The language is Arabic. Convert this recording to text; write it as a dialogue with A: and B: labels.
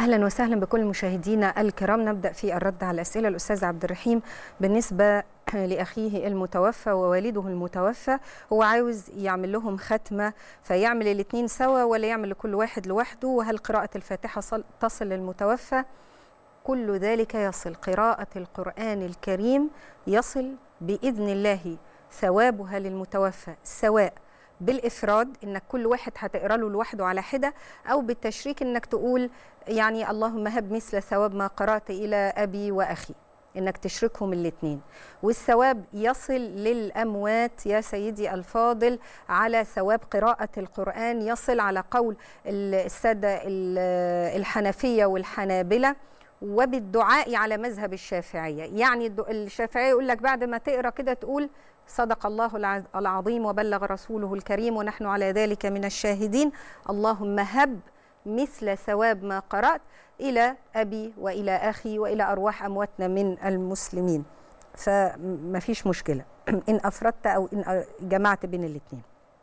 A: اهلا وسهلا بكل مشاهدينا الكرام نبدا في الرد على الاسئله الاستاذ عبد الرحيم بالنسبه لاخيه المتوفى ووالده المتوفى هو عاوز يعمل لهم ختمه فيعمل الاثنين سوا ولا يعمل لكل واحد لوحده وهل قراءه الفاتحه تصل للمتوفى كل ذلك يصل قراءه القران الكريم يصل باذن الله ثوابها للمتوفى سواء بالافراد انك كل واحد هتقرا له لوحده على حده او بالتشريك انك تقول يعني اللهم هب مثل ثواب ما قرات الى ابي واخي انك تشركهم الاثنين والثواب يصل للاموات يا سيدي الفاضل على ثواب قراءه القران يصل على قول الساده الحنفيه والحنابله وبالدعاء على مذهب الشافعية يعني الشافعية يقول لك بعد ما تقرأ كده تقول صدق الله العظيم وبلغ رسوله الكريم ونحن على ذلك من الشاهدين اللهم هب مثل ثواب ما قرأت إلى أبي وإلى أخي وإلى أرواح أمواتنا من المسلمين فما فيش مشكلة إن أفردت أو إن جمعت بين الاثنين